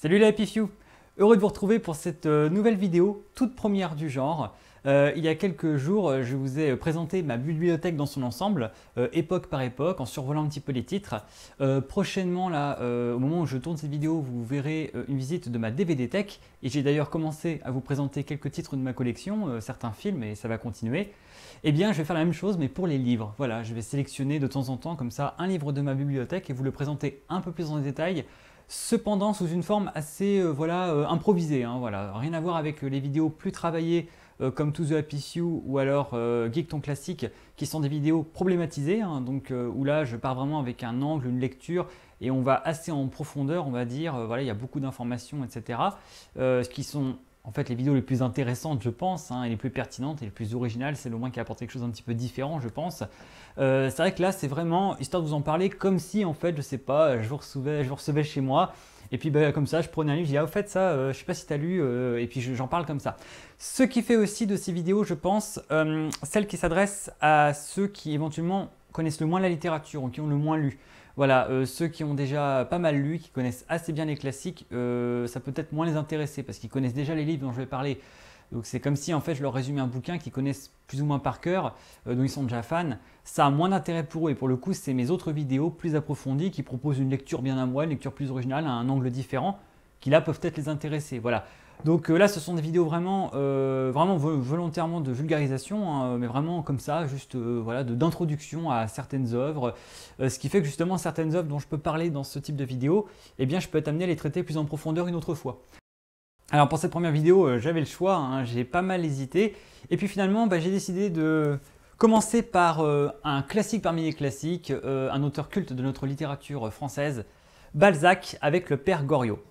Salut les Happy Heureux de vous retrouver pour cette euh, nouvelle vidéo, toute première du genre. Euh, il y a quelques jours, euh, je vous ai présenté ma bibliothèque dans son ensemble, époque par époque, en survolant un petit peu les titres. prochainement, là, au moment où je tourne cette vidéo, vous verrez une visite de ma DVD Tech, et j'ai d'ailleurs commencé à vous présenter quelques titres de ma collection, certains films, et ça va continuer. Eh bien, je vais faire la même chose, mais pour les livres. Voilà, je vais sélectionner de temps en temps, comme ça, un livre de ma bibliothèque et vous le présenter un peu plus en détail cependant sous une forme assez euh, voilà, euh, improvisée. Hein, voilà. Rien à voir avec euh, les vidéos plus travaillées comme To The Happy Few ou alors Geek Ton Classique, qui sont des vidéos problématisées, hein, donc, où là je pars vraiment avec un angle, une lecture, et on va assez en profondeur, on va dire, voilà, il y a beaucoup d'informations, etc., qui sont en fait, les vidéos les plus intéressantes, je pense, hein, et les plus pertinentes et les plus originales, c'est le moins qui apporte quelque chose d'un petit peu différent, je pense. Euh, c'est vrai que là, c'est vraiment histoire de vous en parler comme si, en fait, je sais pas, je vous recevais, je vous recevais chez moi. Et puis ben, comme ça, je prenais un livre, je dis ah au fait ça, je euh, je sais pas si tu as lu, euh, et puis j'en parle comme ça. Ce qui fait aussi de ces vidéos, je pense, celles qui s'adressent à ceux qui éventuellement connaissent le moins la littérature ou qui ont le moins lu. Voilà, euh, ceux qui ont déjà pas mal lu, qui connaissent assez bien les classiques, euh, ça peut être moins les intéresser parce qu'ils connaissent déjà les livres dont je vais parler. Donc c'est comme si en fait je leur résumais un bouquin qu'ils connaissent plus ou moins par cœur, euh, dont ils sont déjà fans. Ça a moins d'intérêt pour eux et pour le coup c'est mes autres vidéos plus approfondies qui proposent une lecture bien à moi, une lecture plus originale, à un angle différent, qui là peuvent peut-être les intéresser. Voilà. Donc euh, là, ce sont des vidéos vraiment, euh, vraiment volontairement de vulgarisation, hein, mais vraiment comme ça, juste euh, d'introduction à certaines œuvres. ce qui fait que justement, certaines œuvres dont je peux parler dans ce type de vidéo, eh bien, je peux être amené à les traiter plus en profondeur une autre fois. Alors pour cette première vidéo, j'avais le choix, hein, j'ai pas mal hésité, et puis finalement, bah, j'ai décidé de commencer par un classique parmi les classiques, un auteur culte de notre littérature française, Balzac, avec le père Goriot.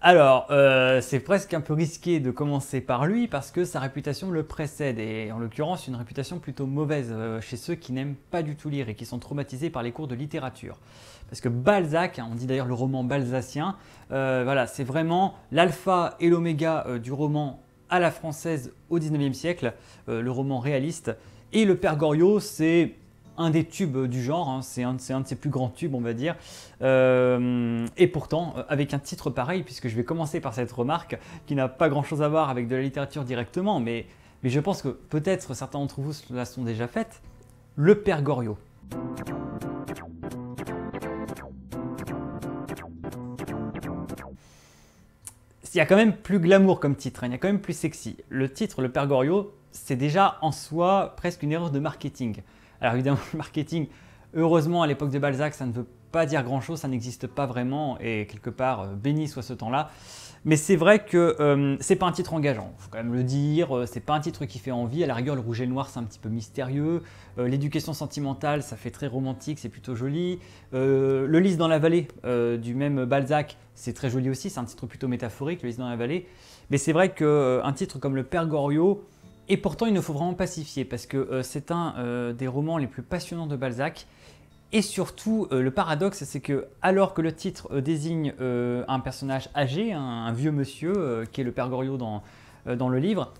Alors, euh, c'est presque un peu risqué de commencer par lui parce que sa réputation le précède et en l'occurrence une réputation plutôt mauvaise euh, chez ceux qui n'aiment pas du tout lire et qui sont traumatisés par les cours de littérature. Parce que Balzac, hein, on dit d'ailleurs le roman balzacien, euh, voilà, c'est vraiment l'alpha et l'oméga du roman à la française au 19e siècle, le roman réaliste. Et le Père Goriot, c'est un des tubes du genre, hein. c'est un, de ses plus grands tubes on va dire. Euh, et pourtant, euh, avec un titre pareil, puisque je vais commencer par cette remarque qui n'a pas grand-chose à voir avec de la littérature directement, mais, je pense que peut-être certains d'entre vous la sont déjà faites, le Père Goriot. il y a quand même plus glamour comme titre, hein. il y a quand même plus sexy. Le titre, le Père Goriot, c'est déjà en soi presque une erreur de marketing. Alors évidemment, le marketing, heureusement à l'époque de Balzac, ça ne veut pas dire grand-chose, ça n'existe pas vraiment, et quelque part, euh, béni soit ce temps-là. Mais c'est vrai que ce euh, c'est pas un titre engageant, faut quand même le dire, euh, c'est pas un titre qui fait envie, à la rigueur le rouge et le noir c'est un petit peu mystérieux, l'éducation sentimentale ça fait très romantique, c'est plutôt joli, le lys dans la vallée du même Balzac c'est très joli aussi, c'est un titre plutôt métaphorique, le lys dans la vallée, mais c'est vrai qu'un titre comme le Père Goriot, et pourtant, il ne faut vraiment pas s'y fier parce que euh, c'est un euh, des romans les plus passionnants de Balzac. Et surtout, euh, le paradoxe, c'est que alors que le titre désigne un personnage âgé, un, vieux monsieur, qui est le père Goriot dans, le livre,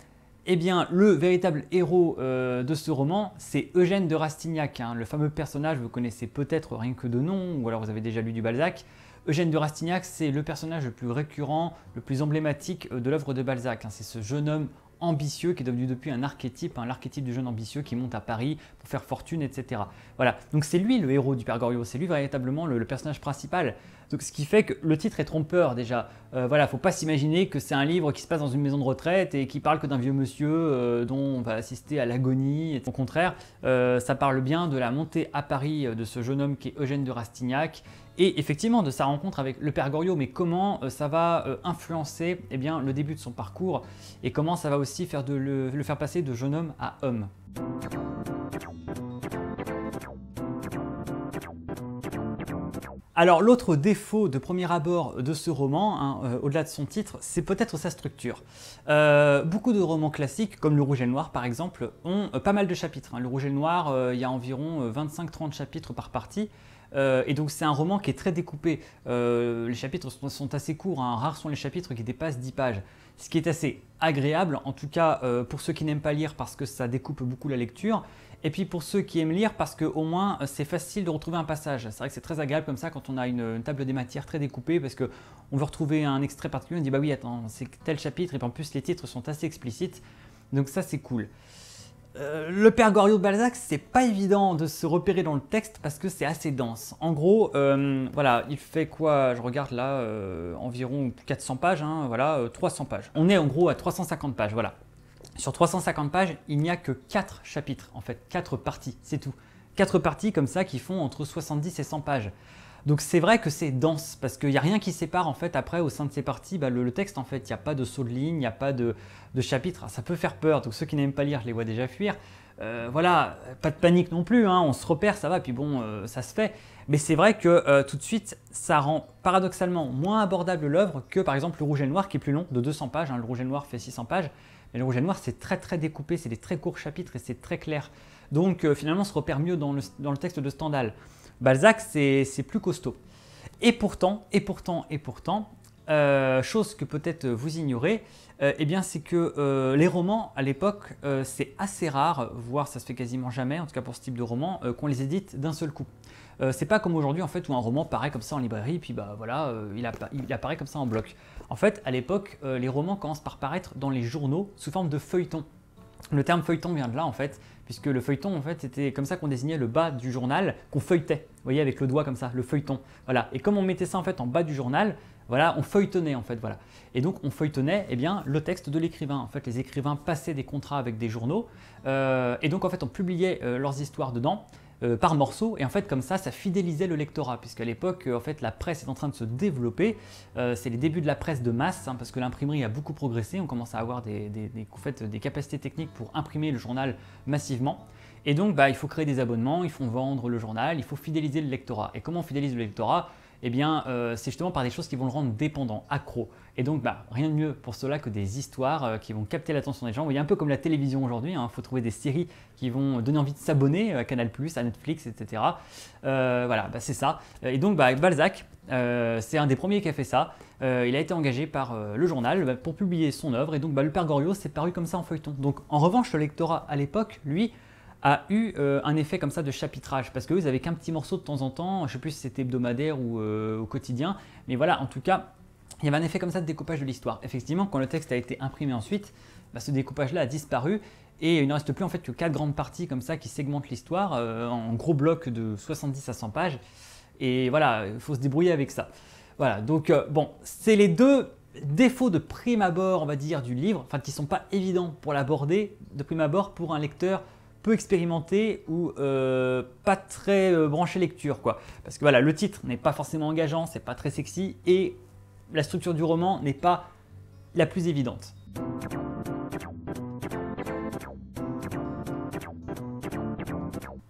eh bien, le véritable héros de ce roman, c'est Eugène de Rastignac, hein, le fameux personnage, vous connaissez peut-être rien que de nom, ou alors vous avez déjà lu du Balzac. Eugène de Rastignac, c'est le personnage le plus récurrent, le plus emblématique euh, de l'œuvre de Balzac. Hein. C'est ce jeune homme ambitieux qui est devenu depuis un archétype, un hein, l'archétype du jeune ambitieux qui monte à Paris pour faire fortune, etc. Voilà, donc c'est lui le héros du Père Goriot, c'est lui véritablement le, personnage principal. Donc ce qui fait que le titre est trompeur déjà. Euh, voilà, faut pas s'imaginer que c'est un livre qui se passe dans une maison de retraite et qui parle que d'un vieux monsieur euh, dont on va assister à l'agonie. Au contraire, euh, ça parle bien de la montée à Paris de ce jeune homme qui est Eugène de Rastignac et effectivement de sa rencontre avec le père Goriot, mais comment euh, ça va euh, influencer eh le début de son parcours et comment ça va aussi faire le, faire passer de jeune homme à homme. Alors l'autre défaut de premier abord de ce roman, hein, euh, au-delà de son titre, c'est peut-être sa structure. beaucoup de romans classiques, comme Le Rouge et le Noir par exemple, ont pas mal de chapitres. Hein. Le Rouge et le Noir, il y a environ 25-30 chapitres par partie. Euh, et donc c'est un roman qui est très découpé. Euh, les chapitres sont, assez courts, hein. rares sont les chapitres qui dépassent 10 pages. Ce qui est assez agréable, en tout cas euh, pour ceux qui n'aiment pas lire parce que ça découpe beaucoup la lecture. Et puis pour ceux qui aiment lire parce qu'au moins c'est facile de retrouver un passage. C'est vrai que c'est très agréable comme ça quand on a une, table des matières très découpée parce que on veut retrouver un extrait particulier, on dit bah oui attends c'est tel chapitre et puis en plus les titres sont assez explicites. Donc ça c'est cool. Euh, le père Goriot de Balzac, c'est pas évident de se repérer dans le texte parce que c'est assez dense. En gros, euh, voilà, il fait quoi Je regarde là, euh, environ 400 pages, hein, voilà, 300 pages. On est en gros à 350 pages, voilà. Sur 350 pages, il n'y a que 4 chapitres, en fait, 4 parties, c'est tout. 4 parties comme ça qui font entre 70 et 100 pages. Donc c'est vrai que c'est dense parce qu'il n'y a rien qui sépare en fait après au sein de ces parties bah, le, texte en fait. Il n'y a pas de saut de ligne, il n'y a pas de, chapitre. ça peut faire peur. Donc ceux qui n'aiment pas lire, je les vois déjà fuir. Euh, voilà, pas de panique non plus. Hein. on se repère, ça va. Puis bon, euh, ça se fait. Mais c'est vrai que euh, tout de suite, ça rend paradoxalement moins abordable l'œuvre que par exemple le Rouge et le Noir qui est plus long de 200 pages. Hein. le Rouge et le Noir fait 600 pages. Mais le Rouge et le Noir, c'est très très découpé, c'est des très courts chapitres et c'est très clair. Donc finalement, on se repère mieux dans le, dans le texte de Stendhal. Balzac, c'est plus costaud. Et pourtant, et pourtant, et pourtant, euh, chose que peut-être vous ignorez, euh, eh bien c'est que euh, les romans à l'époque, c'est assez rare, voire ça se fait quasiment jamais, en tout cas pour ce type de roman, qu'on les édite d'un seul coup. c'est pas comme aujourd'hui en fait où un roman paraît comme ça en librairie puis bah voilà il, apparaît comme ça en bloc. En fait à l'époque les romans commencent par paraître dans les journaux sous forme de feuilletons. Le terme feuilleton vient de là en fait, puisque le feuilleton en fait c'était comme ça qu'on désignait le bas du journal qu'on feuilletait, vous voyez avec le doigt comme ça, le feuilleton. Voilà, et comme on mettait ça en fait en bas du journal, voilà, on feuilletonnait en fait, voilà. Et donc on feuilletonnait eh bien, le texte de l'écrivain. En fait, les écrivains passaient des contrats avec des journaux, euh, et donc en fait on publiait euh, leurs histoires dedans. Euh, par morceaux et en fait comme ça ça fidélisait le lectorat puisqu'à l'époque en fait la presse est en train de se développer c'est les débuts de la presse de masse hein, parce que l'imprimerie a beaucoup progressé on commence à avoir des, capacités techniques pour imprimer le journal massivement et donc bah, il faut créer des abonnements il faut vendre le journal il faut fidéliser le lectorat et comment on fidélise le lectorat eh bien, euh, c'est justement par des choses qui vont le rendre dépendant, accro. Et donc, bah, rien de mieux pour cela que des histoires euh, qui vont capter l'attention des gens. Vous voyez, un peu comme la télévision aujourd'hui, il hein, faut trouver des séries qui vont donner envie de s'abonner à euh, Canal+, à Netflix, etc. voilà, bah, c'est ça. Et donc, bah, Balzac, c'est un des premiers qui a fait ça. il a été engagé par le journal pour publier son œuvre. Et donc, le Père Goriot s'est paru comme ça en feuilleton. Donc, en revanche, le lectorat à l'époque, lui, a eu euh, un effet comme ça de chapitrage parce que ils avaient qu'un petit morceau de temps en temps, je sais plus si c'était hebdomadaire ou euh, au quotidien, mais voilà, en tout cas, il y avait un effet comme ça de découpage de l'histoire. Effectivement, quand le texte a été imprimé ensuite, bah, ce découpage-là a disparu et il ne reste plus en fait que quatre grandes parties comme ça qui segmentent l'histoire euh, en gros blocs de 70 à 100 pages. Et voilà, il faut se débrouiller avec ça. Voilà, donc bon, c'est les deux défauts de prime abord, on va dire, du livre, enfin qui ne sont pas évidents pour l'aborder de prime abord pour un lecteur expérimenté ou euh, pas très euh, branché lecture quoi. Parce que voilà, le titre n'est pas forcément engageant, c'est pas très sexy et la structure du roman n'est pas la plus évidente.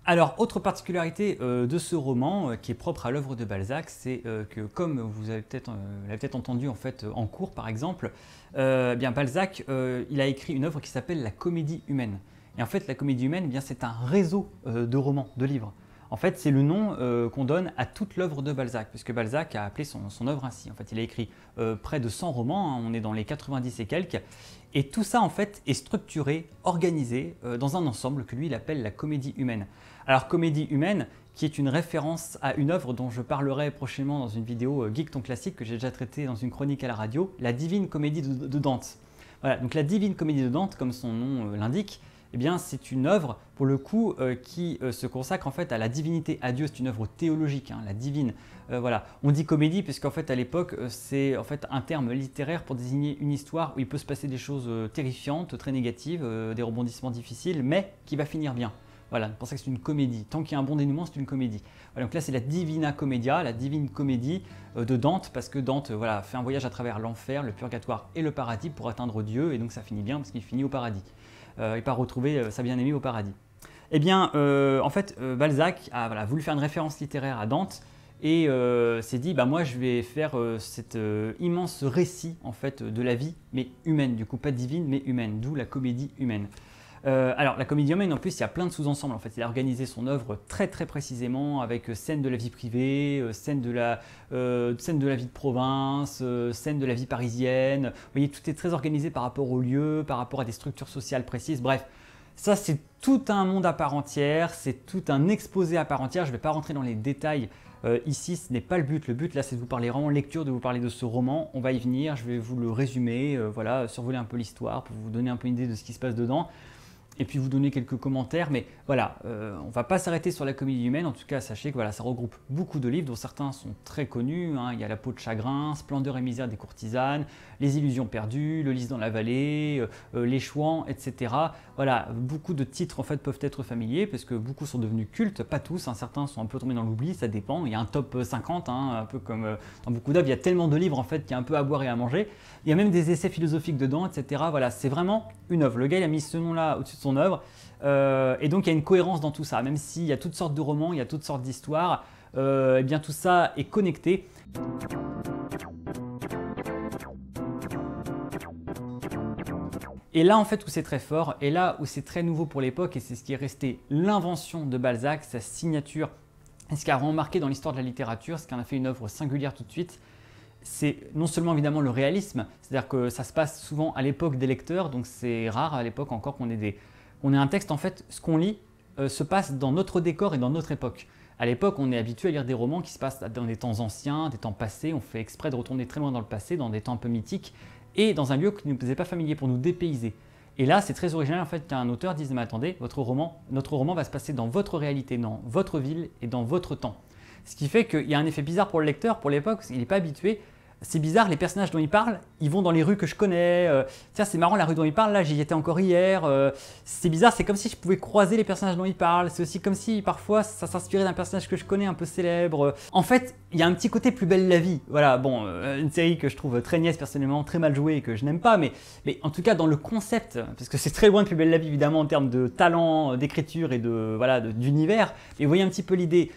Alors, autre particularité euh, de ce roman qui est propre à l'œuvre de Balzac, c'est que comme vous avez peut-être peut entendu en fait en cours par exemple, eh bien Balzac, il a écrit une œuvre qui s'appelle La Comédie humaine. Et en fait, la comédie humaine, eh bien c'est un réseau euh, de romans, de livres. En fait, c'est le nom euh, qu'on donne à toute l'œuvre de Balzac, puisque Balzac a appelé son, œuvre ainsi. En fait, il a écrit euh, près de 100 romans, hein, on est dans les 90 et quelques, et tout ça en fait est structuré, organisé dans un ensemble que lui il appelle la comédie humaine. Alors comédie humaine, qui est une référence à une œuvre dont je parlerai prochainement dans une vidéo Geek ton classique que j'ai déjà traitée dans une chronique à la radio, la Divine Comédie de Dante. Voilà, donc la Divine Comédie de Dante, comme son nom l'indique, eh c'est une œuvre pour le coup euh, qui euh, se consacre en fait à la divinité, à Dieu. C'est une œuvre théologique, hein, la divine. Euh, voilà. On dit comédie puisqu'en fait à l'époque c'est en fait un terme littéraire pour désigner une histoire où il peut se passer des choses terrifiantes, très négatives, des rebondissements difficiles, mais qui va finir bien. Voilà, c'est pour ça que c'est une comédie. Tant qu'il y a un bon dénouement, c'est une comédie. donc là, c'est la Divina Comedia, la divine comédie de Dante, parce que Dante voilà, fait un voyage à travers l'enfer, le purgatoire et le paradis pour atteindre Dieu, et donc ça finit bien parce qu'il finit au paradis. Euh, et pas retrouver euh, sa bien-aimée au paradis. Eh bien, euh, en fait, Balzac a voulu faire une référence littéraire à Dante et s'est dit bah, moi je vais faire cet immense récit en fait de la vie mais humaine du coup pas divine mais humaine d'où la comédie humaine euh, alors, la comédie humaine, en plus, il y a plein de sous-ensembles. En fait, il a organisé son œuvre très très précisément avec euh, scène de la vie privée, euh, scène de la, scène de la vie de province, scène de la vie parisienne. Vous voyez, tout est très organisé par rapport au lieu, par rapport à des structures sociales précises. Bref, ça, c'est tout un monde à part entière, c'est tout un exposé à part entière. Je ne vais pas rentrer dans les détails ici, ce n'est pas le but. Le but, là, c'est de vous parler en lecture, de vous parler de ce roman. On va y venir, je vais vous le résumer, voilà, survoler un peu l'histoire pour vous donner un peu une idée de ce qui se passe dedans et puis vous donner quelques commentaires. Mais voilà, euh, on va pas s'arrêter sur la comédie humaine. En tout cas, sachez que voilà, ça regroupe beaucoup de livres dont certains sont très connus. Hein. Il y a La peau de chagrin, Splendeur et misère des courtisanes, Les illusions perdues, Le lys dans la vallée, euh, euh, Les chouans, etc. Voilà, beaucoup de titres en fait peuvent être familiers parce que beaucoup sont devenus cultes, pas tous. Hein. Certains sont un peu tombés dans l'oubli, ça dépend. Il y a un top 50, hein, un peu comme dans beaucoup d'œuvres. Il y a tellement de livres en fait qu'il y a un peu à boire et à manger. Il y a même des essais philosophiques dedans, etc. Voilà, c'est vraiment une œuvre. Le gars il a mis ce nom-là au-dessus de son son œuvre. Euh, et donc il y a une cohérence dans tout ça, même s'il y a toutes sortes de romans, il y a toutes sortes d'histoires, et euh, eh bien tout ça est connecté. Et là en fait où c'est très fort, et là où c'est très nouveau pour l'époque, et c'est ce qui est resté l'invention de Balzac, sa signature, est ce qui a remarqué dans l'histoire de la littérature, ce qui en a fait une œuvre singulière tout de suite, c'est non seulement évidemment le réalisme, c'est-à-dire que ça se passe souvent à l'époque des lecteurs, donc c'est rare à l'époque encore qu'on ait des, on est un texte en fait, ce qu'on lit euh, se passe dans notre décor et dans notre époque. À l'époque, on est habitué à lire des romans qui se passent dans des temps anciens, des temps passés, on fait exprès de retourner très loin dans le passé, dans des temps un peu mythiques, et dans un lieu qui ne nous faisait pas familier pour nous dépayser. Et là, c'est très original en fait qu'un auteur dise mais attendez, votre roman, notre roman va se passer dans votre réalité, dans votre ville et dans votre temps. Ce qui fait qu'il y a un effet bizarre pour le lecteur, pour l'époque, il n'est pas habitué, c'est bizarre, les personnages dont il parle, ils vont dans les rues que je connais. Euh, tiens, c'est marrant, la rue dont il parle, là, j'y étais encore hier. Euh, c'est bizarre, c'est comme si je pouvais croiser les personnages dont il parle. C'est aussi comme si parfois ça s'inspirait d'un personnage que je connais un peu célèbre. En fait, il y a un petit côté plus belle la vie. Voilà, bon, euh, une série que je trouve très niaise, personnellement, très mal jouée et que je n'aime pas, mais, mais en tout cas dans le concept, parce que c'est très loin de plus belle la vie évidemment en termes de talent, d'écriture et de voilà d'univers. Et vous voyez un petit peu l'idée.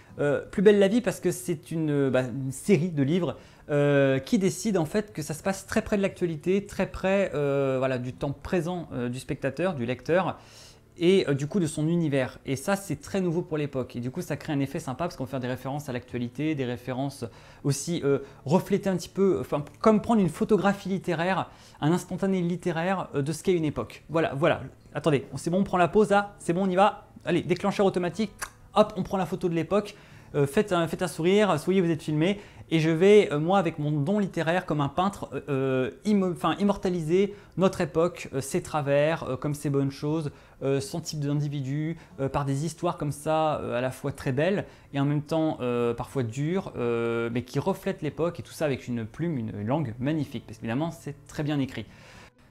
plus belle la vie parce que c'est une bah, série de livres euh, qui décide en fait que ça se passe très près de l'actualité, très près euh, voilà, du temps présent euh, du spectateur, du lecteur et du coup de son univers. Et ça, c'est très nouveau pour l'époque. Et du coup, ça crée un effet sympa parce qu'on fait des références à l'actualité, des références aussi reflétées un petit peu, enfin, comme prendre une photographie littéraire, un instantané littéraire de ce qu'est une époque. Voilà, voilà. Attendez, c'est bon, on prend la pause là, c'est bon, on y va. Allez, déclencheur automatique, hop, on prend la photo de l'époque. faites, un, faites un sourire, soyez, vous êtes filmé et je vais, euh, moi, avec mon don littéraire comme un peintre, euh, euh, immortaliser notre époque, ses travers, comme ses bonnes choses, son type d'individu, par des histoires comme ça, à la fois très belles et en même temps parfois dures, mais qui reflètent l'époque et tout ça avec une plume, une langue magnifique, parce qu'évidemment, c'est très bien écrit.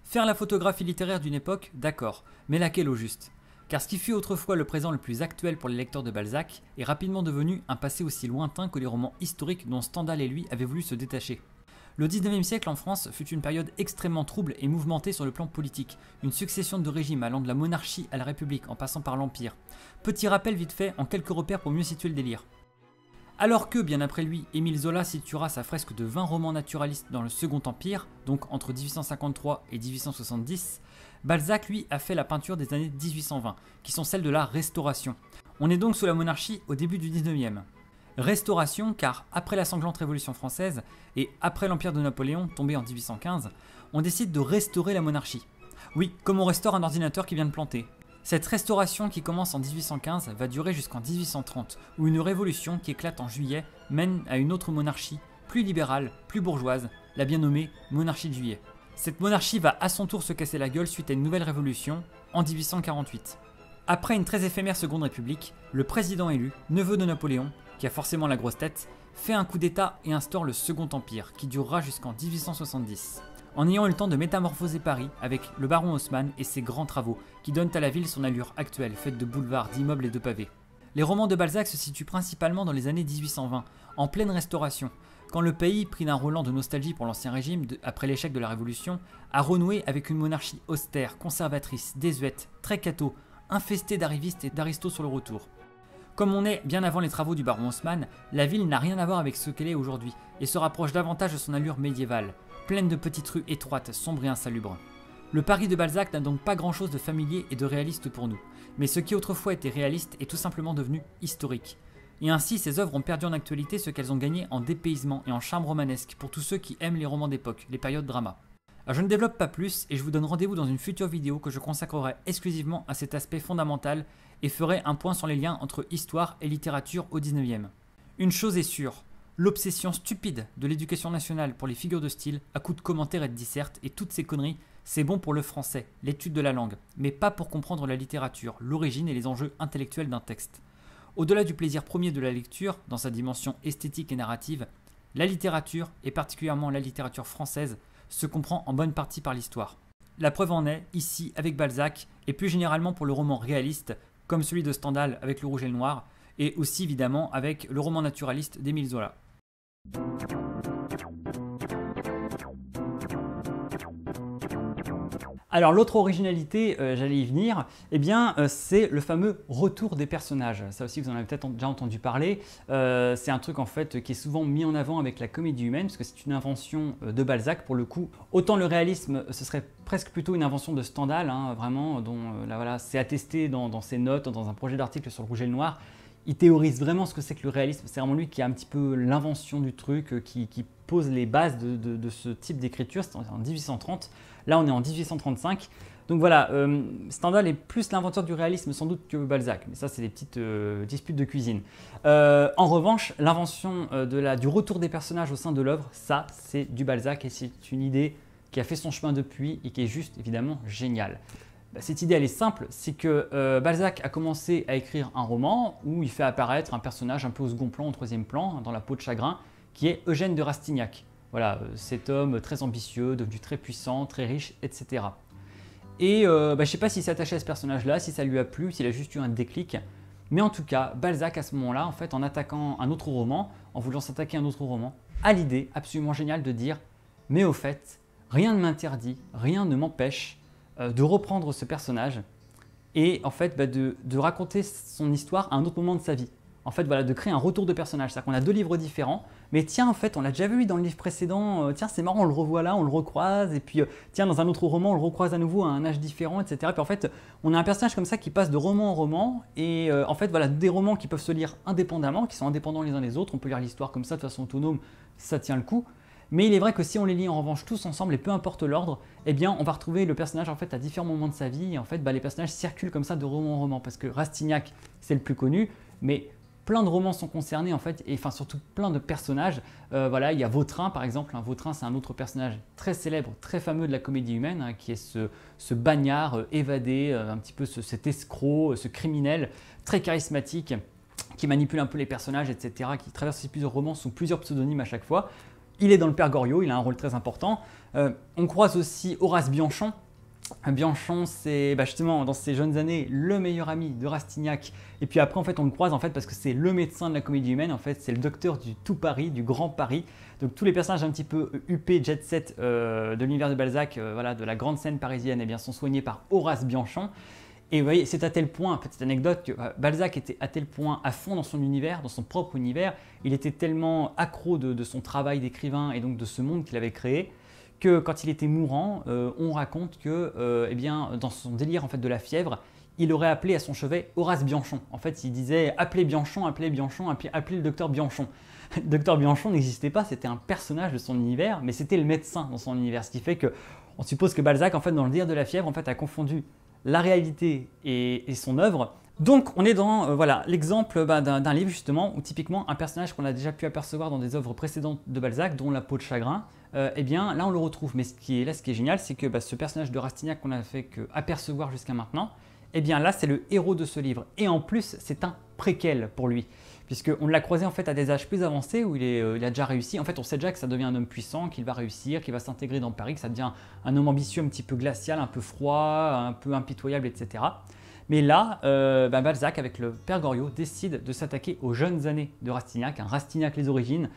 Faire la photographie littéraire d'une époque, d'accord, mais laquelle au juste car ce qui fut autrefois le présent le plus actuel pour les lecteurs de Balzac est rapidement devenu un passé aussi lointain que les romans historiques dont Stendhal et lui avaient voulu se détacher. Le 19e siècle en France fut une période extrêmement trouble et mouvementée sur le plan politique, une succession de régimes allant de la monarchie à la République en passant par l'Empire. Petit rappel vite fait en quelques repères pour mieux situer le délire. Alors que, bien après lui, Émile Zola situera sa fresque de 20 romans naturalistes dans le Second Empire, donc entre 1853 et 1870, Balzac, lui, a fait la peinture des années 1820, qui sont celles de la Restauration. On est donc sous la monarchie au début du 19e. Restauration car après la sanglante Révolution française et après l'Empire de Napoléon tombé en 1815, on décide de restaurer la monarchie. Oui, comme on restaure un ordinateur qui vient de planter. Cette restauration qui commence en 1815 va durer jusqu'en 1830, où une révolution qui éclate en juillet mène à une autre monarchie, plus libérale, plus bourgeoise, la bien nommée monarchie de juillet. Cette monarchie va à son tour se casser la gueule suite à une nouvelle révolution en 1848. Après une très éphémère Seconde République, le président élu, neveu de Napoléon, qui a forcément la grosse tête, fait un coup d'État et instaure le Second Empire, qui durera jusqu'en 1870, en ayant eu le temps de métamorphoser Paris avec le baron Haussmann et ses grands travaux, qui donnent à la ville son allure actuelle, faite de boulevards, d'immeubles et de pavés. Les romans de Balzac se situent principalement dans les années 1820, en pleine restauration, quand le pays, pris d'un roulant de nostalgie pour l'Ancien Régime après l'échec de la Révolution, a renoué avec une monarchie austère, conservatrice, désuète, très catho, infestée d'arrivistes et d'aristos sur le retour. Comme on est bien avant les travaux du baron Haussmann, la ville n'a rien à voir avec ce qu'elle est aujourd'hui et se rapproche davantage de son allure médiévale, pleine de petites rues étroites, sombres et insalubres. Le Paris de Balzac n'a donc pas grand-chose de familier et de réaliste pour nous, mais ce qui autrefois était réaliste est tout simplement devenu historique. Et ainsi, ces œuvres ont perdu en actualité ce qu'elles ont gagné en dépaysement et en charme romanesque pour tous ceux qui aiment les romans d'époque, les périodes drama. je ne développe pas plus et je vous donne rendez-vous dans une future vidéo que je consacrerai exclusivement à cet aspect fondamental et ferai un point sur les liens entre histoire et littérature au 19e. Une chose est sûre, l'obsession stupide de l'éducation nationale pour les figures de style à coup de commentaires et de dissertes et toutes ces conneries, c'est bon pour le français, l'étude de la langue, mais pas pour comprendre la littérature, l'origine et les enjeux intellectuels d'un texte. Au-delà du plaisir premier de la lecture, dans sa dimension esthétique et narrative, la littérature, et particulièrement la littérature française, se comprend en bonne partie par l'histoire. La preuve en est, ici avec Balzac, et plus généralement pour le roman réaliste, comme celui de Stendhal avec Le Rouge et le Noir, et aussi évidemment avec le roman naturaliste d'Émile Zola. Alors l'autre originalité, euh, j'allais y venir, eh bien euh, c'est le fameux retour des personnages. Ça aussi vous en avez peut-être déjà entendu parler. Euh, c'est un truc en fait qui est souvent mis en avant avec la comédie humaine parce que c'est une invention de Balzac pour le coup. Autant le réalisme, ce serait presque plutôt une invention de Stendhal, hein, vraiment, dont c'est attesté dans, ses notes, dans un projet d'article sur le rouge et le noir il théorise vraiment ce que c'est que le réalisme. C'est vraiment lui qui a un petit peu l'invention du truc, qui, pose les bases de, ce type d'écriture. c'est en 1830. Là, on est en 1835. Donc voilà, euh, Stendhal est plus l'inventeur du réalisme sans doute que Balzac, mais ça c'est des petites euh, disputes de cuisine. Euh, en revanche, l'invention du retour des personnages au sein de l'œuvre, ça c'est du Balzac et c'est une idée qui a fait son chemin depuis et qui est juste évidemment géniale. Bah, cette idée elle est simple, c'est que Balzac a commencé à écrire un roman où il fait apparaître un personnage un peu au second plan, au troisième plan, dans la peau de chagrin, qui est Eugène de Rastignac. Voilà, euh, cet homme très ambitieux, devenu très puissant, très riche, etc. Et euh, bah, je ne sais pas s'il s'attachait à ce personnage-là, si ça lui a plu, s'il a juste eu un déclic. Mais en tout cas, Balzac à ce moment-là, en fait, en attaquant un autre roman, en voulant s'attaquer à un autre roman, a l'idée absolument géniale de dire Mais au fait, rien ne m'interdit, rien ne m'empêche euh, de reprendre ce personnage et en fait bah, de raconter son histoire à un autre moment de sa vie en fait, voilà, de créer un retour de personnage. C'est-à-dire qu'on a deux livres différents, mais tiens, en fait, on l'a déjà vu dans le livre précédent, euh, tiens, c'est marrant, on le revoit là, on le recroise, et puis, euh, tiens, dans un autre roman, on le recroise à nouveau à un âge différent, etc. Et puis, en fait, on a un personnage comme ça qui passe de roman en roman, et euh, en fait, voilà, des romans qui peuvent se lire indépendamment, qui sont indépendants les uns des autres, on peut lire l'histoire comme ça, de façon autonome, ça tient le coup. Mais il est vrai que si on les lit en revanche tous ensemble et peu importe l'ordre, eh bien on va retrouver le personnage en fait à différents moments de sa vie et en fait bah, les personnages circulent comme ça de roman en roman parce que Rastignac c'est le plus connu, mais plein de romans sont concernés en fait, et enfin surtout plein de personnages. Euh, voilà, il y a Vautrin par exemple. Hein. Vautrin, c'est un autre personnage très célèbre, très fameux de la comédie humaine, hein, qui est ce, bagnard euh, évadé, euh, un petit peu cet escroc, ce criminel, très charismatique, qui manipule un peu les personnages, etc., qui traverse plusieurs romans sous plusieurs pseudonymes à chaque fois. Il est dans le Père Goriot, il a un rôle très important. on croise aussi Horace Bianchon, Bianchon, c'est bah, justement dans ses jeunes années le meilleur ami de Rastignac. Et puis après, en fait, on le croise en fait parce que c'est le médecin de la comédie humaine. En fait, c'est le docteur du tout Paris, du grand Paris. Donc tous les personnages un petit peu huppés, jet set euh, de l'univers de Balzac, euh, voilà, de la grande scène parisienne, eh bien, sont soignés par Horace Bianchon. Et vous voyez, c'est à tel point, petite anecdote, que euh, Balzac était à tel point à fond dans son univers, dans son propre univers, il était tellement accro de son travail d'écrivain et donc de ce monde qu'il avait créé, que quand il était mourant, euh, on raconte que, euh, eh dans son délire en fait de la fièvre, il aurait appelé à son chevet Horace Bianchon. En fait, il disait appelez Bianchon, appelez Bianchon, appelez, le docteur Bianchon. docteur Bianchon n'existait pas, c'était un personnage de son univers, mais c'était le médecin dans son univers, ce qui fait que on suppose que Balzac, en fait, dans le délire de la fièvre, en fait, a confondu la réalité et, son œuvre. Donc, on est dans euh, voilà l'exemple bah, d'un livre justement où typiquement un personnage qu'on a déjà pu apercevoir dans des œuvres précédentes de Balzac, dont La peau de chagrin, et euh, eh bien là on le retrouve. Mais ce qui est là, ce qui est génial, c'est que bah, ce personnage de Rastignac qu'on a fait que apercevoir jusqu'à maintenant, eh bien là c'est le héros de ce livre. Et en plus c'est un préquel pour lui, puisqu'on l'a croisé en fait à des âges plus avancés où euh, il, a déjà réussi. En fait on sait déjà que ça devient un homme puissant, qu'il va réussir, qu'il va s'intégrer dans Paris, que ça devient un homme ambitieux, un petit peu glacial, un peu froid, un peu impitoyable, etc. Mais là, euh, bah, Balzac, avec le père Goriot, décide de s'attaquer aux jeunes années de Rastignac, un Rastignac les origines,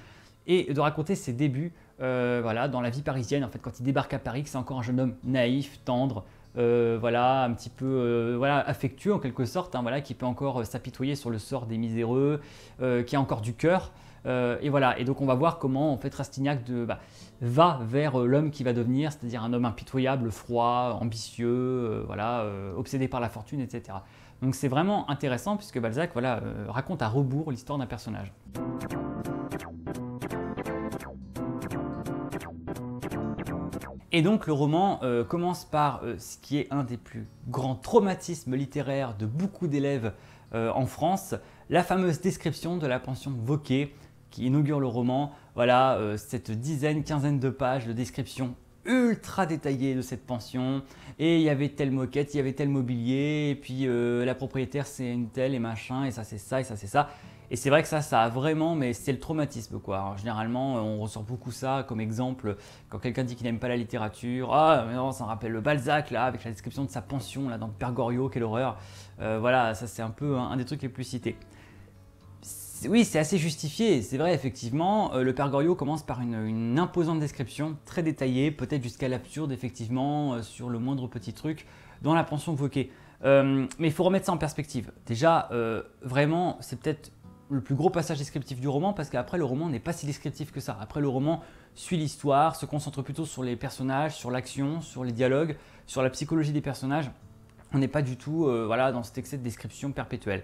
et de raconter ses débuts euh, voilà, dans la vie parisienne. En fait, quand il débarque à Paris, c'est encore un jeune homme naïf, tendre, euh, voilà, un petit peu euh, voilà, affectueux en quelque sorte, hein, voilà, qui peut encore s'apitoyer sur le sort des miséreux, qui a encore du cœur. et voilà, et donc on va voir comment en fait Rastignac bah, va vers l'homme qui va devenir, c'est-à-dire un homme impitoyable, froid, ambitieux, voilà, obsédé par la fortune, etc. Donc c'est vraiment intéressant puisque Balzac voilà, raconte à rebours l'histoire d'un personnage. Et donc le roman euh, commence par euh, ce qui est un des plus grands traumatismes littéraires de beaucoup d'élèves euh, en France, la fameuse description de la pension Vauquet qui inaugure le roman. Voilà, cette dizaine, quinzaine de pages de description ultra détaillée de cette pension. Et il y avait telle moquette, il y avait tel mobilier, et puis la propriétaire c'est une telle et machin, et ça c'est ça, et ça c'est ça. Et c'est vrai que ça, ça a vraiment, mais c'est le traumatisme quoi. généralement, euh, on ressort beaucoup ça comme exemple quand quelqu'un dit qu'il n'aime pas la littérature. Ah, mais non, ça me rappelle le Balzac là, avec la description de sa pension là dans le Père Goriot, quelle horreur. Euh, voilà, ça c'est un peu un, des trucs les plus cités oui, c'est assez justifié, c'est vrai, effectivement. Euh, le Père Goriot commence par une, imposante description, très détaillée, peut-être jusqu'à l'absurde, effectivement, sur le moindre petit truc, dans la pension voquée. mais il faut remettre ça en perspective. Déjà, vraiment, c'est peut-être le plus gros passage descriptif du roman parce qu'après le roman n'est pas si descriptif que ça. Après le roman suit l'histoire, se concentre plutôt sur les personnages, sur l'action, sur les dialogues, sur la psychologie des personnages. On n'est pas du tout euh, voilà, dans cet excès de description perpétuelle.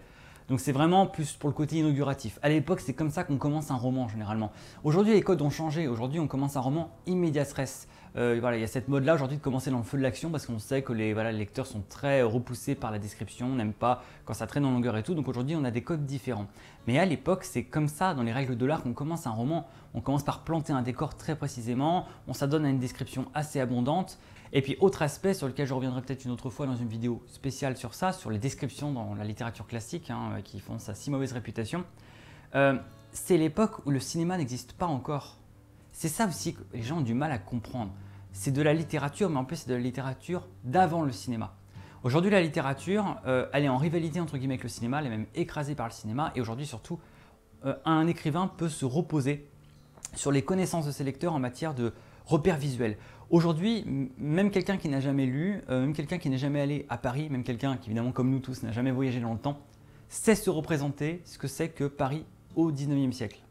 Donc c'est vraiment plus pour le côté inauguratif. À l'époque, c'est comme ça qu'on commence un roman généralement. Aujourd'hui, les codes ont changé. Aujourd'hui, on commence un roman immédiat stress. Euh, il y a cette mode là aujourd'hui de commencer dans le feu de l'action parce qu'on sait que les, lecteurs sont très repoussés par la description, n'aiment pas quand ça traîne en longueur et tout, donc aujourd'hui on a des codes différents. Mais à l'époque c'est comme ça dans les règles de l'art qu'on commence un roman, on commence par planter un décor très précisément, on s'adonne à une description assez abondante, et puis autre aspect sur lequel je reviendrai peut-être une autre fois dans une vidéo spéciale sur ça, sur les descriptions dans la littérature classique hein, euh, qui font sa si mauvaise réputation, euh, c'est l'époque où le cinéma n'existe pas encore. C'est ça aussi que les gens ont du mal à comprendre c'est de la littérature, mais en plus c'est de la littérature d'avant le cinéma. Aujourd'hui, la littérature, euh, elle est en rivalité entre guillemets avec le cinéma, elle est même écrasée par le cinéma, et aujourd'hui surtout, euh, un écrivain peut se reposer sur les connaissances de ses lecteurs en matière de repères visuels. Aujourd'hui, même quelqu'un qui n'a jamais lu, euh, même quelqu'un qui n'est jamais allé à Paris, même quelqu'un qui, évidemment, comme nous tous, n'a jamais voyagé dans le temps, sait se représenter ce que c'est que Paris au 19e siècle.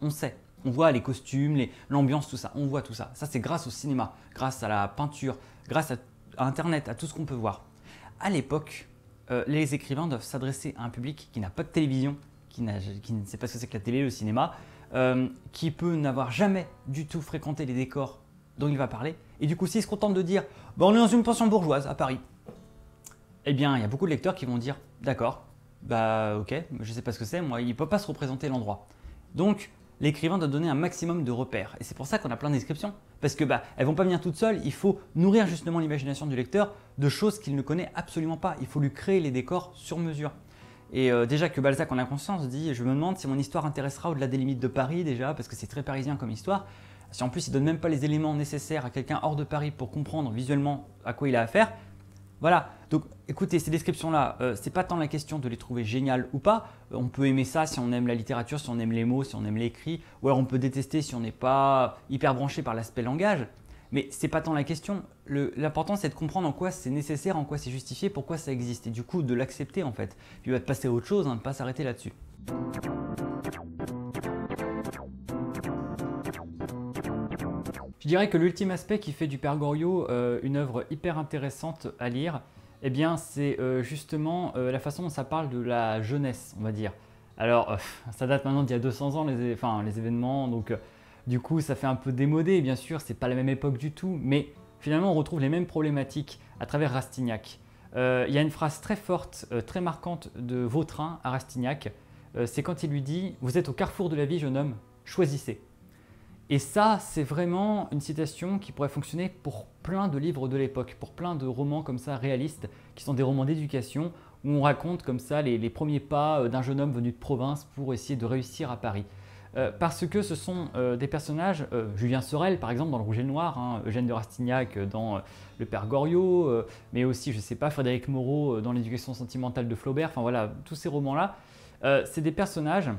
On sait. On voit les costumes, l'ambiance, tout ça. On voit tout ça. Ça, c'est grâce au cinéma, grâce à la peinture, grâce à, Internet, à tout ce qu'on peut voir. À l'époque, euh, les écrivains doivent s'adresser à un public qui n'a pas de télévision, qui, ne sait pas ce que c'est que la télé, le cinéma, euh, qui peut n'avoir jamais du tout fréquenté les décors dont il va parler. Et du coup, s'il se contente de dire bon bah, On est dans une pension bourgeoise à Paris, eh bien, il y a beaucoup de lecteurs qui vont dire D'accord, bah ok, je sais pas ce que c'est, moi, il ne peut pas se représenter l'endroit. Donc, l'écrivain doit donner un maximum de repères. Et c'est pour ça qu'on a plein de descriptions. Parce que bah, elles vont pas venir toutes seules, il faut nourrir justement l'imagination du lecteur de choses qu'il ne connaît absolument pas. Il faut lui créer les décors sur mesure. Et euh, déjà que Balzac en a conscience dit Je me demande si mon histoire intéressera au-delà des limites de Paris, déjà, parce que c'est très parisien comme histoire. Si en plus il donne même pas les éléments nécessaires à quelqu'un hors de Paris pour comprendre visuellement à quoi il a affaire, voilà, donc écoutez, ces descriptions-là, euh, c'est pas tant la question de les trouver géniales ou pas. Euh, on peut aimer ça si on aime la littérature, si on aime les mots, si on aime l'écrit, ou alors on peut détester si on n'est pas hyper branché par l'aspect langage. Mais c'est pas tant la question. L'important, c'est de comprendre en quoi c'est nécessaire, en quoi c'est justifié, pourquoi ça existe, et du coup de l'accepter en fait. Puis va bah, de passer à autre chose, hein, de ne pas s'arrêter là-dessus. Je dirais que l'ultime aspect qui fait du Père Goriot euh, une œuvre hyper intéressante à lire, eh bien, c'est euh, justement euh, la façon dont ça parle de la jeunesse, on va dire. Alors, ça date maintenant d'il y a 200 ans, les, les événements, donc du coup, ça fait un peu démodé, bien sûr, c'est pas la même époque du tout, mais finalement, on retrouve les mêmes problématiques à travers Rastignac. Il y a une phrase très forte, très marquante de Vautrin à Rastignac, c'est quand il lui dit Vous êtes au carrefour de la vie, jeune homme, choisissez. Et ça, c'est vraiment une citation qui pourrait fonctionner pour plein de livres de l'époque, pour plein de romans comme ça réalistes, qui sont des romans d'éducation, où on raconte comme ça les, premiers pas euh, d'un jeune homme venu de province pour essayer de réussir à Paris. Euh, parce que ce sont euh, des personnages, Julien Sorel par exemple dans Le Rouge et le Noir, hein, Eugène de Rastignac dans Le Père Goriot, mais aussi, je ne sais pas, Frédéric Moreau dans L'éducation sentimentale de Flaubert, enfin voilà, tous ces romans-là, c'est des personnages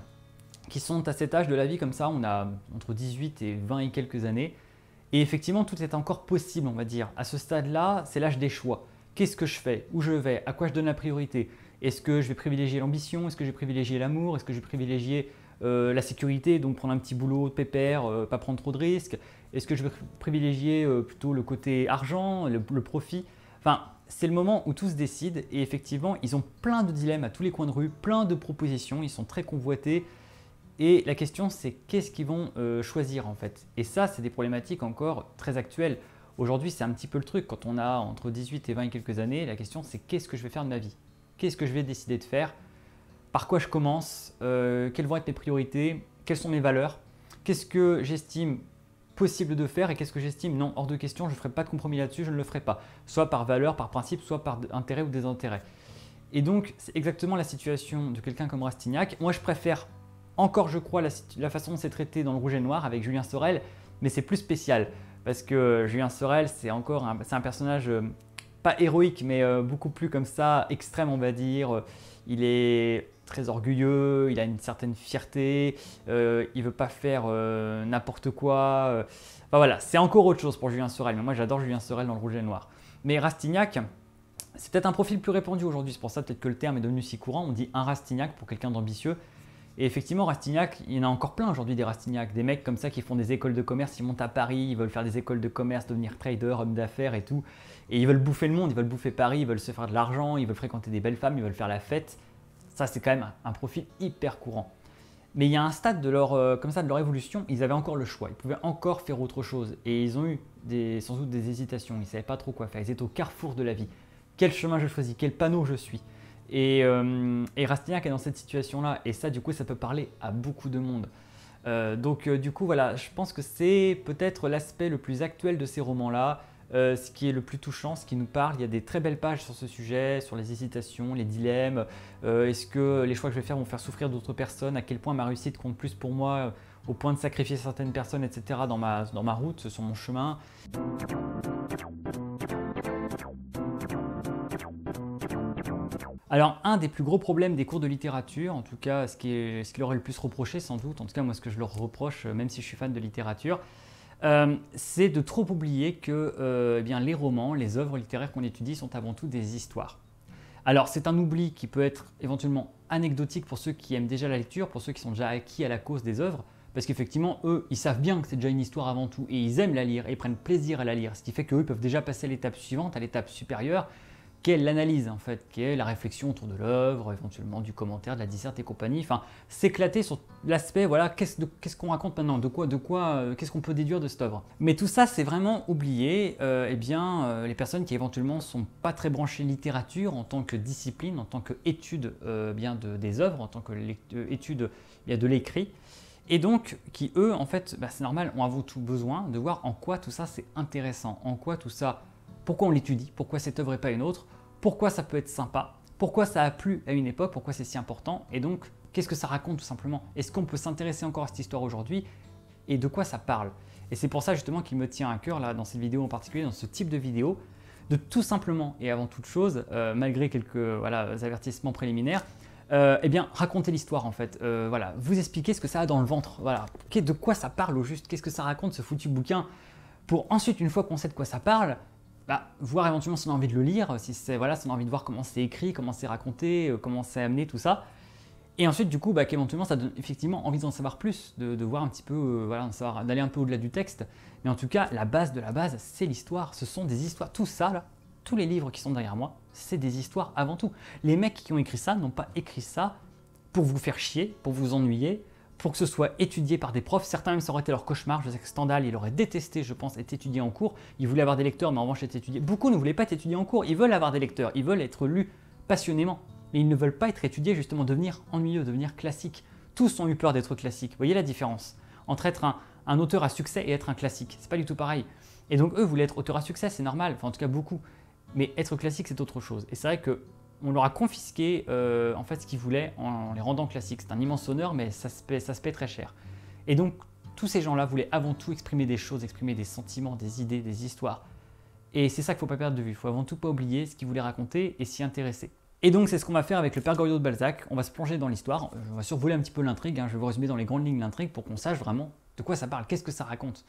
qui sont à cet âge de la vie comme ça, on a entre 18 et 20 et quelques années. Et effectivement, tout est encore possible, on va dire. À ce stade-là, c'est l'âge des choix. Qu'est-ce que je fais Où je vais À quoi je donne la priorité Est-ce que je vais privilégier l'ambition Est-ce que je vais privilégier l'amour Est-ce que je vais privilégier euh, la sécurité, donc prendre un petit boulot pépère, euh, pas prendre trop de risques Est-ce que je vais privilégier euh, plutôt le côté argent, le, le profit Enfin, c'est le moment où tout se décide et effectivement, ils ont plein de dilemmes à tous les coins de rue, plein de propositions, ils sont très convoités. Et la question, c'est qu'est-ce qu'ils vont euh, choisir en fait Et ça, c'est des problématiques encore très actuelles. Aujourd'hui, c'est un petit peu le truc. Quand on a entre 18 et 20 et quelques années, la question, c'est qu'est-ce que je vais faire de ma vie Qu'est-ce que je vais décider de faire Par quoi je commence euh, Quelles vont être mes priorités Quelles sont mes valeurs Qu'est-ce que j'estime possible de faire et qu'est-ce que j'estime non hors de question, je ne ferai pas de compromis là-dessus, je ne le ferai pas. Soit par valeur, par principe, soit par intérêt ou désintérêt. Et donc, c'est exactement la situation de quelqu'un comme Rastignac. Moi, je préfère encore, je crois, la, façon dont c'est traité dans le Rouge et Noir avec Julien Sorel, mais c'est plus spécial parce que Julien Sorel, c'est encore un, personnage euh, pas héroïque, mais euh, beaucoup plus comme ça, extrême, on va dire. Il est très orgueilleux, il a une certaine fierté, euh, il veut pas faire n'importe quoi. Enfin voilà, c'est encore autre chose pour Julien Sorel, mais moi j'adore Julien Sorel dans le rouge et noir. Mais Rastignac, c'est peut-être un profil plus répandu aujourd'hui, c'est pour ça peut-être que le terme est devenu si courant, on dit un Rastignac pour quelqu'un d'ambitieux, et effectivement, Rastignac, il y en a encore plein aujourd'hui des Rastignac, des mecs comme ça qui font des écoles de commerce, ils montent à Paris, ils veulent faire des écoles de commerce, devenir trader, homme d'affaires et tout. Et ils veulent bouffer le monde, ils veulent bouffer Paris, ils veulent se faire de l'argent, ils veulent fréquenter des belles femmes, ils veulent faire la fête. Ça, c'est quand même un profil hyper courant. Mais il y a un stade de leur, euh, comme ça, de leur évolution, ils avaient encore le choix, ils pouvaient encore faire autre chose. Et ils ont eu sans doute des hésitations, ils ne savaient pas trop quoi faire, ils étaient au carrefour de la vie. Quel chemin je choisis, quel panneau je suis. Et, euh, et Rastignac est dans cette situation-là. Et ça, du coup, ça peut parler à beaucoup de monde. Euh, donc, euh, du coup, voilà, je pense que c'est peut-être l'aspect le plus actuel de ces romans-là, ce qui est le plus touchant, ce qui nous parle. Il y a des très belles pages sur ce sujet, sur les hésitations, les dilemmes. Est-ce que les choix que je vais faire vont faire souffrir d'autres personnes À quel point ma réussite compte plus pour moi au point de sacrifier certaines personnes, etc., dans ma, dans ma route, sur mon chemin Alors, un des plus gros problèmes des cours de littérature, en tout cas, ce qui, leur est le plus reproché sans doute, en tout cas, moi, ce que je leur reproche, euh, même si je suis fan de littérature, euh, c'est de trop oublier que euh, eh bien, les romans, les œuvres littéraires qu'on étudie sont avant tout des histoires. Alors, c'est un oubli qui peut être éventuellement anecdotique pour ceux qui aiment déjà la lecture, pour ceux qui sont déjà acquis à la cause des œuvres, parce qu'effectivement, eux, ils savent bien que c'est déjà une histoire avant tout, et ils aiment la lire, et ils prennent plaisir à la lire, ce qui fait qu'eux, peuvent déjà passer à l'étape suivante, à l'étape supérieure, qui est l'analyse en fait, qui est la réflexion autour de l'œuvre, éventuellement du commentaire, de la disserte et compagnie. Enfin, s'éclater sur l'aspect, voilà, qu'est-ce qu'on raconte maintenant, de quoi, de quoi, euh, qu'est-ce qu'on peut déduire de cette œuvre. Mais tout ça, c'est vraiment oublié. Euh, eh bien, euh, les personnes qui éventuellement sont pas très branchées littérature en tant que discipline, en tant qu'étude euh, bien de, des œuvres, en tant que étude a de l'écrit. Et donc, qui eux, en fait, bah, c'est normal, ont avant tout besoin de voir en quoi tout ça c'est intéressant, en quoi tout ça pourquoi on l'étudie, pourquoi cette œuvre et pas une autre, pourquoi ça peut être sympa, pourquoi ça a plu à une époque, pourquoi c'est si important, et donc qu'est-ce que ça raconte tout simplement Est-ce qu'on peut s'intéresser encore à cette histoire aujourd'hui et de quoi ça parle Et c'est pour ça justement qu'il me tient à cœur là dans cette vidéo en particulier, dans ce type de vidéo, de tout simplement et avant toute chose, euh, malgré quelques avertissements préliminaires, euh, eh bien raconter l'histoire en fait. Euh, voilà, vous expliquer ce que ça a dans le ventre. Voilà, de quoi ça parle au juste Qu'est-ce que ça raconte ce foutu bouquin Pour ensuite, une fois qu'on sait de quoi ça parle, bah, voir éventuellement si on a envie de le lire, si, voilà, on a envie de voir comment c'est écrit, comment c'est raconté, euh, comment c'est amené, tout ça. Et ensuite, du coup, bah, qu'éventuellement, ça donne effectivement envie d'en savoir plus, de, voir un petit peu, euh, d'aller un peu au-delà du texte. Mais en tout cas, la base de la base, c'est l'histoire. Ce sont des histoires. Tout ça, là, tous les livres qui sont derrière moi, c'est des histoires avant tout. Les mecs qui ont écrit ça n'ont pas écrit ça pour vous faire chier, pour vous ennuyer, pour que ce soit étudié par des profs. Certains même, ça aurait été leur cauchemar. Je sais que Stendhal, il aurait détesté, je pense, être étudié en cours. Il voulait avoir des lecteurs, mais en revanche, être étudié. Beaucoup ne voulaient pas être étudiés en cours. Ils veulent avoir des lecteurs, ils veulent être lus passionnément. Mais ils ne veulent pas être étudiés, justement, devenir ennuyeux, devenir classique. Tous ont eu peur d'être classiques. Vous voyez la différence entre être un, auteur à succès et être un classique. C'est pas du tout pareil. Et donc, eux voulaient être auteurs à succès, c'est normal. Enfin, en tout cas, beaucoup. Mais être classique, c'est autre chose. Et c'est vrai que on leur a confisqué euh, en fait ce qu'ils voulaient en, les rendant classiques. C'est un immense honneur, mais ça se paie, ça se très cher. Et donc, tous ces gens-là voulaient avant tout exprimer des choses, exprimer des sentiments, des idées, des histoires. Et c'est ça qu'il ne faut pas perdre de vue. Il faut avant tout pas oublier ce qu'ils voulaient raconter et s'y intéresser. Et donc, c'est ce qu'on va faire avec le Père Goriot de Balzac. On va se plonger dans l'histoire. Euh, on va survoler un petit peu l'intrigue. Hein. Je vais vous résumer dans les grandes lignes l'intrigue pour qu'on sache vraiment de quoi ça parle, qu'est-ce que ça raconte.